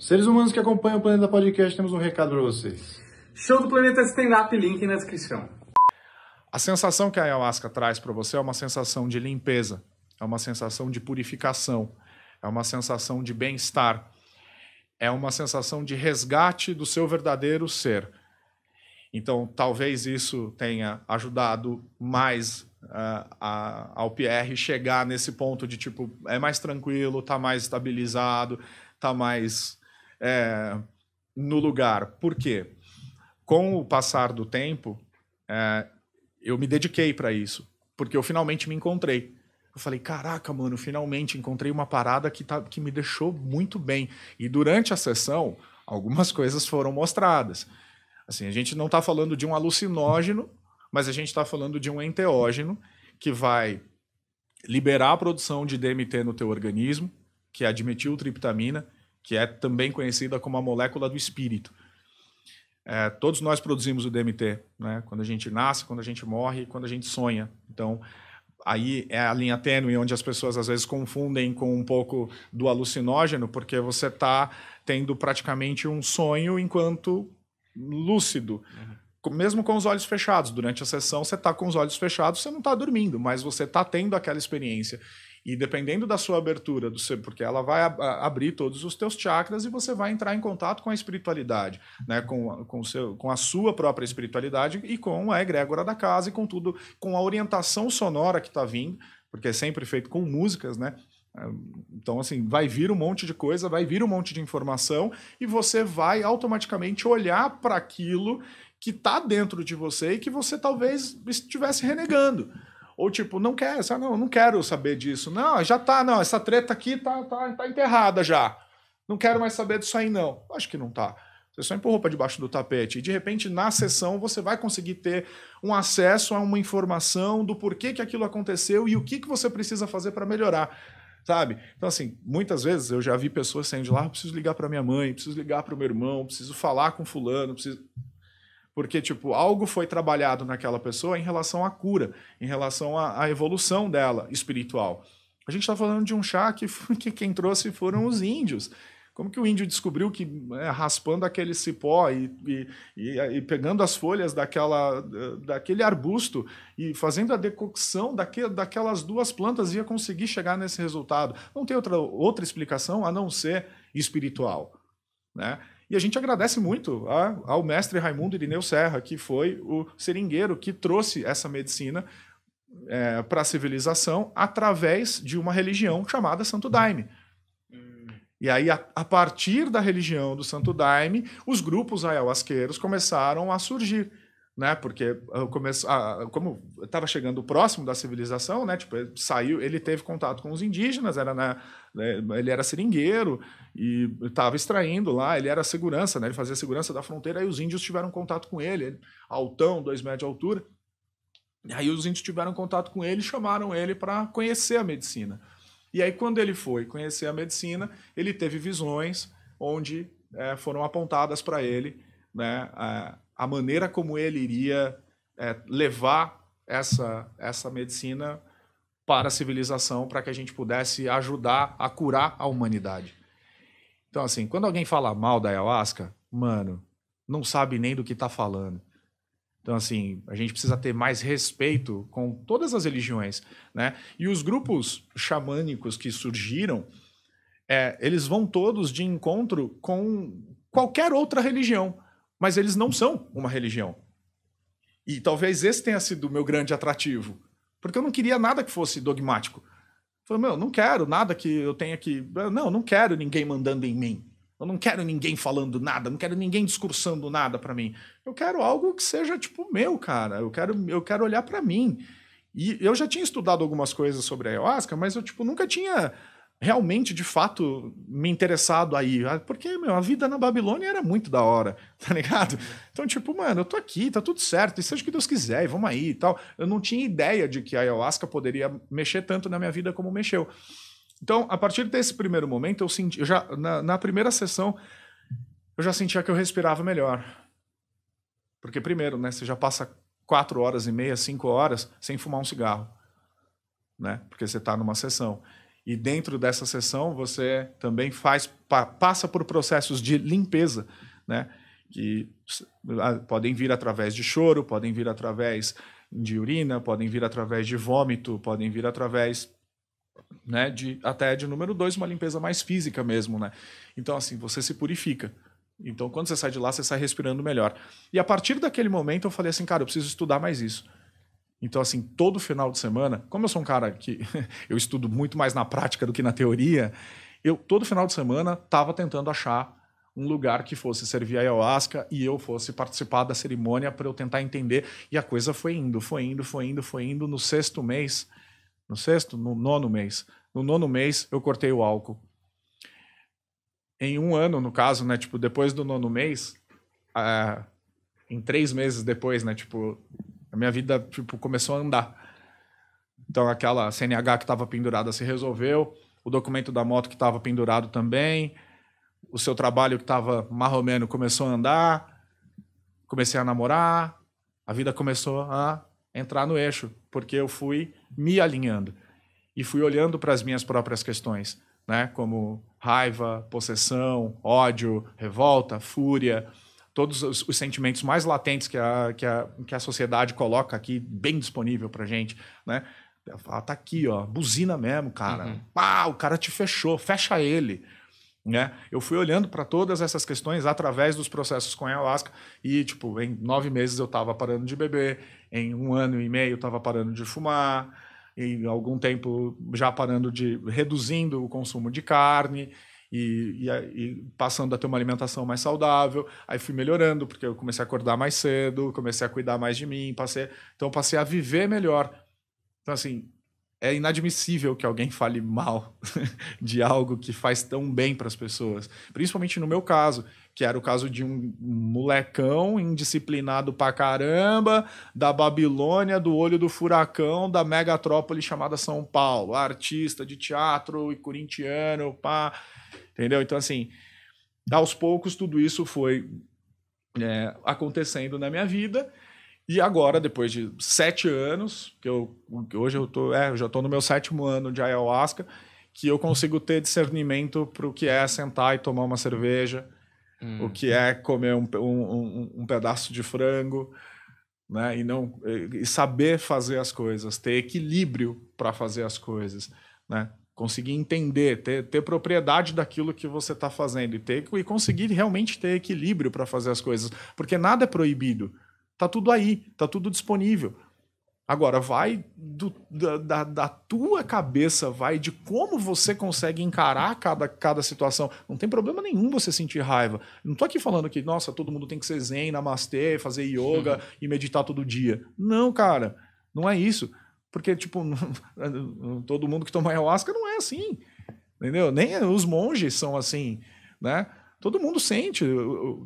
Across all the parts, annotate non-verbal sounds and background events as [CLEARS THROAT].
Seres humanos que acompanham o Planeta Podcast, temos um recado para vocês. Show do Planeta Stand Up, link na descrição. A sensação que a ayahuasca traz para você é uma sensação de limpeza, é uma sensação de purificação, é uma sensação de bem-estar, é uma sensação de resgate do seu verdadeiro ser. Então, talvez isso tenha ajudado mais uh, a, ao Pierre chegar nesse ponto de tipo, é mais tranquilo, tá mais estabilizado, tá mais é, no lugar. Por quê? Com o passar do tempo, é, eu me dediquei para isso, porque eu finalmente me encontrei. Eu falei, caraca, mano, finalmente encontrei uma parada que, tá, que me deixou muito bem. E durante a sessão, algumas [LAUGHS] coisas foram mostradas. Assim, a gente não está falando de um alucinógeno, mas a gente está falando de um enteógeno que vai liberar a produção de DMT no teu organismo, que é triptamina que é também conhecida como a molécula do espírito. É, todos nós produzimos o DMT, né? quando a gente nasce, quando a gente morre, quando a gente sonha. Então, aí é a linha tênue onde as pessoas às vezes confundem com um pouco do alucinógeno, porque você está tendo praticamente um sonho enquanto lúcido. Uhum. Mesmo com os olhos fechados, durante a sessão você está com os olhos fechados, você não está dormindo, mas você está tendo aquela experiência. E dependendo da sua abertura, do seu, porque ela vai ab abrir todos os teus chakras e você vai entrar em contato com a espiritualidade, né? com, com, seu, com a sua própria espiritualidade e com a egrégora da casa e com tudo, com a orientação sonora que está vindo, porque é sempre feito com músicas, né? Então, assim, vai vir um monte de coisa, vai vir um monte de informação e você vai automaticamente olhar para aquilo que está dentro de você e que você talvez estivesse renegando. Ou tipo, não quer, Não, não quero saber disso. Não, já tá, não, essa treta aqui tá, tá, tá enterrada já. Não quero mais saber disso aí, não. Acho que não tá. Você só empurrou para debaixo do tapete. E de repente, na sessão, você vai conseguir ter um acesso a uma informação do porquê que aquilo aconteceu e o que, que você precisa fazer para melhorar. Sabe? Então, assim, muitas vezes eu já vi pessoas saindo de lá, ah, preciso ligar para minha mãe, preciso ligar para o meu irmão, preciso falar com fulano, preciso. Porque, tipo, algo foi trabalhado naquela pessoa em relação à cura, em relação à, à evolução dela espiritual. A gente está falando de um chá que, [LAUGHS] que quem trouxe foram os índios. Como que o índio descobriu que é, raspando aquele cipó e, e, e, e, pegando as folhas daquela, daquele arbusto e fazendo a decocção daque, daquelas duas plantas ia conseguir chegar nesse resultado? Não tem outra, outra explicação a não ser espiritual. Né? E a gente agradece muito a, ao mestre Raimundo Irineu Serra, que foi o seringueiro que trouxe essa medicina é, para a civilização através de uma religião chamada Santo Daime. E aí, a, a, partir da religião do Santo Daime, os grupos ayahuasqueiros começaram a surgir né? Porque ah, começo, ah, como estava chegando próximo da civilização, né? Tipo, ele saiu, ele teve contato com os indígenas, era na, né, né, ele era seringueiro e estava extraindo lá, ele era segurança, né? Ele fazia segurança da fronteira e os índios tiveram contato com ele, ele altão, dois metros de altura. E aí os índios tiveram contato com ele, chamaram ele para conhecer a medicina. E aí quando ele foi conhecer a medicina, ele teve visões onde é, foram apontadas para ele, né? A, a maneira como ele iria é, levar essa, essa medicina para a civilização, para que a gente pudesse ajudar a curar a humanidade. Então, assim, quando alguém fala mal da ayahuasca, mano, não sabe nem do que está falando. Então, assim, a gente precisa ter mais respeito com todas as religiões, né? E os grupos xamânicos que surgiram, é, eles vão todos de encontro com qualquer outra religião mas eles não são uma religião. E talvez esse tenha sido o meu grande atrativo, porque eu não queria nada que fosse dogmático. Falei, meu, não quero nada que eu tenha que. Não, não quero ninguém mandando em mim. Eu não quero ninguém falando nada, não quero ninguém discursando nada para mim. Eu quero algo que seja tipo meu, cara. Eu quero, eu quero olhar para mim. E eu já tinha estudado algumas coisas sobre a ayahuasca, mas eu tipo nunca tinha realmente, de fato, me interessado aí. Ah, porque, meu, a vida na Babilônia era muito da hora, [LAUGHS] tá ligado? Então, tipo, mano, eu tô aqui, tá tudo certo, e seja o que Deus quiser, e vamos aí e tal. Eu não tinha ideia de que a ayahuasca poderia mexer tanto na minha vida como mexeu. Então, a partir desse primeiro momento, eu senti. Eu já, na, na primeira sessão, eu já sentia que eu respirava melhor. Porque, primeiro, né, você já passa quatro horas e meia, cinco horas sem fumar um cigarro. Né? Porque você está numa sessão. E dentro dessa sessão você também faz passa por processos de limpeza, né? Que ah, podem vir através de choro, podem vir através de urina, podem vir através de vômito, podem vir através né, de até de número dois, uma limpeza mais física mesmo, né? Então assim, você se purifica, então, quando você sai de lá, você sai respirando melhor. E a partir daquele momento, eu falei assim, cara, eu preciso estudar mais isso. Então, assim, todo final de semana, como eu sou um cara que [LAUGHS] eu estudo muito mais na prática do que na teoria, eu todo final de semana estava tentando achar um lugar que fosse servir a ayahuasca e eu fosse participar da cerimônia para eu tentar entender. E a coisa foi indo, foi indo, foi indo, foi indo. No sexto mês, no sexto, no nono mês, no nono mês eu cortei o álcool. Em um ano, no caso, né? Tipo, depois do nono mês, uh, em três meses depois, né? Tipo, a minha vida, tipo, começou a andar. Então aquela CNH que estava pendurada se resolveu, o documento da moto que estava pendurado também, o seu trabalho que estava marromeno começou a andar, comecei a namorar, a vida começou a entrar no eixo, porque eu fui me alinhando e fui olhando para as minhas próprias questões, né, como raiva, possessão, ódio, revolta, fúria, todos os, os, sentimentos mais latentes que a, que a, que a sociedade coloca aqui, bem disponível pra gente, né? Ela tá aqui, ó, buzina mesmo, cara. Uhum. Pá, o cara te fechou, fecha ele. Né? Eu fui olhando para todas essas questões através dos processos com a ayahuasca e, tipo, em nove meses eu tava parando de beber, em um ano e meio eu tava parando de fumar, em algum tempo já parando de... reduzindo o consumo de carne, e, e, e, passando a ter uma alimentação mais saudável. Aí fui melhorando, porque eu comecei a acordar mais cedo, comecei a cuidar mais de mim, passei, então passei a viver melhor. Então, assim, é inadmissível que alguém fale mal [LAUGHS] de algo que faz tão bem para as pessoas. Principalmente no meu caso, que era o caso de um molecão indisciplinado pra caramba, da Babilônia, do olho do furacão, da megatrópole chamada São Paulo, artista de teatro e corintiano, pá. Entendeu? Então, assim, aos poucos tudo isso foi é, acontecendo na minha vida. E agora, depois de sete anos, que eu que hoje eu tô, é, já estou no meu sétimo ano de ayahuasca, que eu consigo ter discernimento para o que é sentar e tomar uma cerveja, hum. o que é comer um, um, um, pedaço de frango, né? E não e saber fazer as coisas, ter equilíbrio para fazer as coisas, né? conseguir entender, ter, ter propriedade daquilo que você está fazendo e, ter, e conseguir realmente ter equilíbrio para fazer as coisas, porque nada é proibido. Tá tudo aí, tá tudo disponível. Agora, vai do, da, da, tua cabeça, vai de como você consegue encarar cada, cada situação. Não tem problema nenhum você sentir raiva. Não estou aqui falando que, nossa, todo mundo tem que ser zen, namastê, fazer yoga [LAUGHS] e meditar todo dia. Não, cara, não é isso. Porque, tipo, [LAUGHS] todo mundo que toma ayahuasca não é assim. Entendeu? Nem os monges são assim, né? Todo mundo sente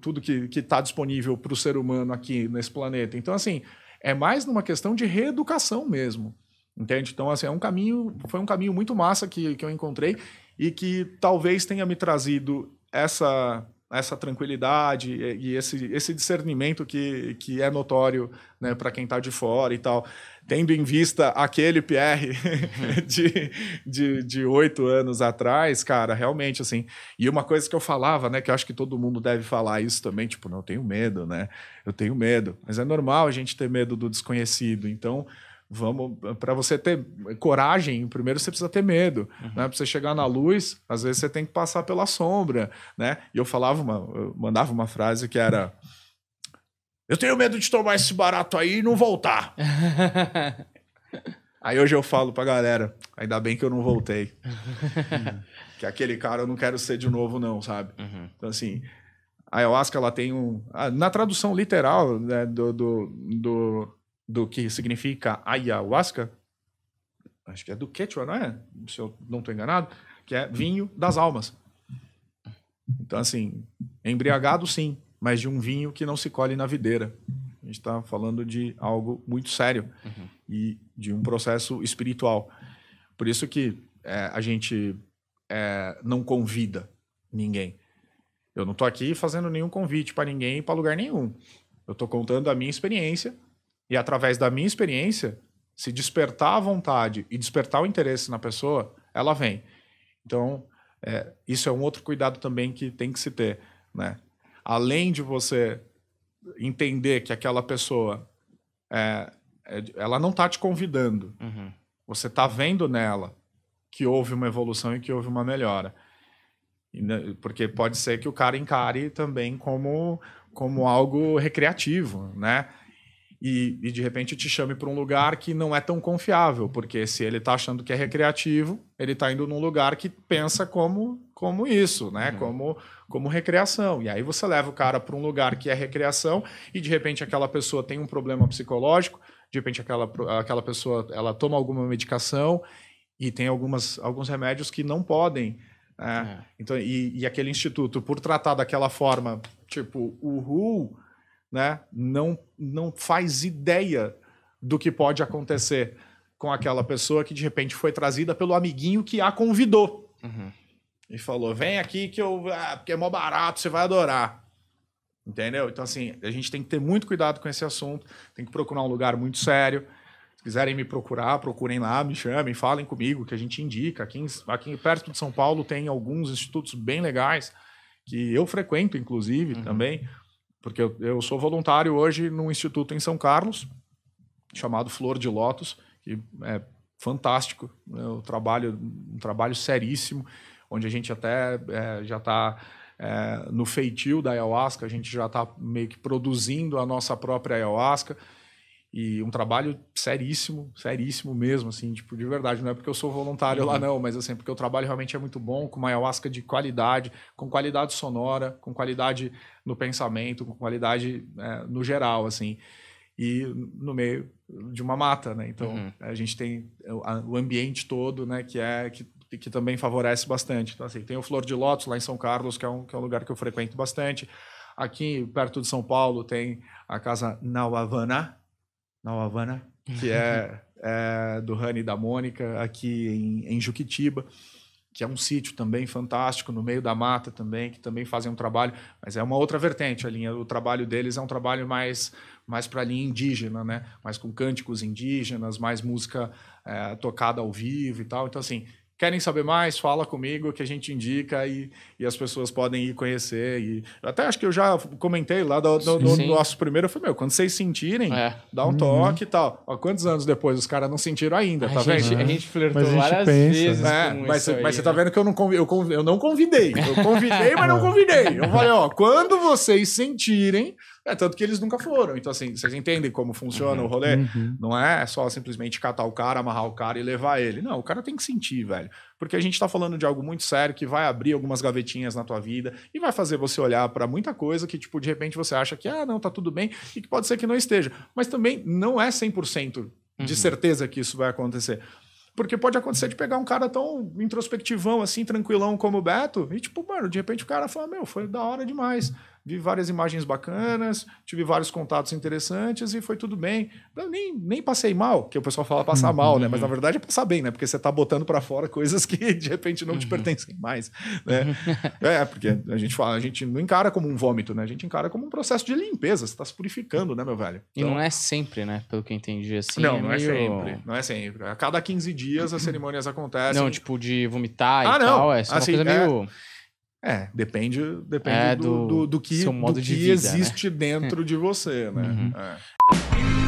tudo que está disponível para o ser humano aqui nesse planeta. Então, assim, é mais numa questão de reeducação mesmo. Entende? Então, assim, é um caminho, foi um caminho muito massa que, que eu encontrei e que talvez tenha me trazido essa essa tranquilidade e esse, esse discernimento que, que é notório né, para quem está de fora e tal tendo em vista aquele PR [LAUGHS] de, de, de oito anos atrás, cara, realmente, assim. E uma coisa que eu falava, né, que eu acho que todo mundo deve falar isso também, tipo, não, eu tenho medo, né? Eu tenho medo. Mas é normal a gente ter medo do desconhecido. Então, vamos para você ter coragem primeiro você precisa ter medo uhum. né para você chegar na luz às vezes você tem que passar pela sombra né e eu falava uma eu mandava uma frase que era eu tenho medo de tomar esse barato aí e não voltar. [LAUGHS] aí hoje eu falo pra galera, ainda bem que eu não voltei. [LAUGHS] que aquele cara eu não quero ser de novo, não, sabe? Uhum. Então, assim, a ayahuasca ela tem um. Na tradução literal né, do, do, do, do que significa ayahuasca, acho que é do Quechua, não é? Se eu não estou enganado, que é vinho das almas. Então, assim, embriagado, sim mas de um vinho que não se colhe na videira. A gente está falando de algo muito sério uhum. e de um processo espiritual. Por isso que é, a gente é, não convida ninguém. Eu não estou aqui fazendo nenhum convite para ninguém e para lugar nenhum. Eu estou contando a minha experiência e através da minha experiência, se despertar a vontade e despertar o interesse na pessoa, ela vem. Então, é, isso é um outro cuidado também que tem que se ter, né? além de você entender que aquela pessoa é, é ela não está te convidando, uhum. você está vendo nela que houve uma evolução e que houve uma melhora. Porque pode ser que o cara encare também como, como algo recreativo, né? e, e, de repente te chame para um lugar que não é tão confiável, porque se ele está achando que é recreativo, ele está indo num lugar que pensa como como isso, né? Uhum. Como como recreação. E aí você leva o cara para um lugar que é recreação e de repente aquela pessoa tem um problema psicológico, de repente aquela aquela pessoa ela toma alguma medicação e tem algumas alguns remédios que não podem né? é. Então, e, e aquele instituto, por tratar daquela forma, tipo, o RU, né, não, não faz ideia do que pode acontecer com aquela pessoa que de repente foi trazida pelo amiguinho que a convidou. Uhum. E falou: vem aqui que eu. Ah, porque é mó barato, você vai adorar. Entendeu? Então, assim, a gente tem que ter muito cuidado com esse assunto, tem que procurar um lugar muito sério. Se quiserem me procurar, procurem lá, me chamem, falem comigo, que a gente indica. Aqui, aqui perto de São Paulo tem alguns institutos bem legais, que eu frequento, inclusive, uhum. também. Porque eu, sou voluntário hoje num instituto em São Carlos, chamado Flor de Lótus, que é fantástico, né? o trabalho, um trabalho seríssimo, onde a gente até é, já está é, no feitio da ayahuasca, a gente já está meio que produzindo a nossa própria ayahuasca. E um trabalho seríssimo, seríssimo mesmo, assim, tipo, de verdade. Não é porque eu sou voluntário uhum. lá, não, mas assim, porque o trabalho realmente é muito bom, com uma ayahuasca de qualidade, com qualidade sonora, com qualidade no pensamento, com qualidade é, no geral, assim. E no meio de uma mata, né? Então, uhum. a gente tem o ambiente todo, né, que é... Que, que também favorece bastante. Então, assim, tem o Flor de Lótus lá em São Carlos, que é um, que é um lugar que eu frequento bastante. Aqui, perto de São Paulo, tem a Casa Nauavana, Nova Havana, que é, [LAUGHS] é, do Rani e da Mônica, aqui em, em Juquitiba, que é um sítio também fantástico, no meio da mata também, que também fazem um trabalho, mas é uma outra vertente a linha. O trabalho deles é um trabalho mais, mais para a linha indígena, né? mais com cânticos indígenas, mais música é, tocada ao vivo e tal. Então, assim, querem saber mais, fala comigo que a gente indica e, e as pessoas podem ir conhecer. E até acho que eu já comentei lá do, do, do nosso primeiro, eu falei, meu, quando vocês sentirem, é. dá um uhum. toque e tal. Ó, quantos anos depois os caras não sentiram ainda, tá gente, vendo? A gente flertou a gente várias pensa, né? vezes. Né? Com mas, é, isso mas aí, você né? tá vendo que eu não, eu, conv, eu não convidei. Eu convidei, mas não convidei. Eu falei, ó, quando vocês sentirem, é, tanto que eles nunca foram. Então, assim, vocês entendem como funciona uhum. o rolê? Uhum. uhum. Não é só simplesmente catar o cara, amarrar o cara e levar ele. Não, o cara tem que sentir, velho. Porque a gente tá falando de algo muito sério que vai abrir algumas gavetinhas na tua vida e vai fazer você olhar para muita coisa que, tipo, de repente você acha que, ah, não, tá tudo bem e que pode ser que não esteja. Mas também não é 100% de uhum. certeza que isso vai acontecer. Porque pode acontecer de pegar um cara tão introspectivão, assim, tranquilão como o Beto, e tipo, mano, de repente o cara fala, meu, foi da hora demais vi várias imagens bacanas, tive vários contatos interessantes e foi tudo bem. Eu nem, nem passei mal, que o pessoal fala passar uhum. mal, né? Mas na verdade é passar bem, né? Porque você está botando para fora coisas que de repente não uhum. te pertencem mais, né? Uhum. é, porque a gente fala, a gente não encara como um vômito, né? A gente encara como um processo de limpeza, você está se purificando, né, meu velho? Então... E não então é sempre, né? Pelo que eu entendi, assim. Não, é não é meio... é sempre. Não é sempre. A cada 15 dias as cerimônias [CLEARS THROAT] acontecem. Não, tipo, de vomitar ah, e não. tal. É só assim, uma coisa é... meio. É, depende, depende é, do, do, do, que, do que vida, né? existe né? dentro de você, né? Uhum. É.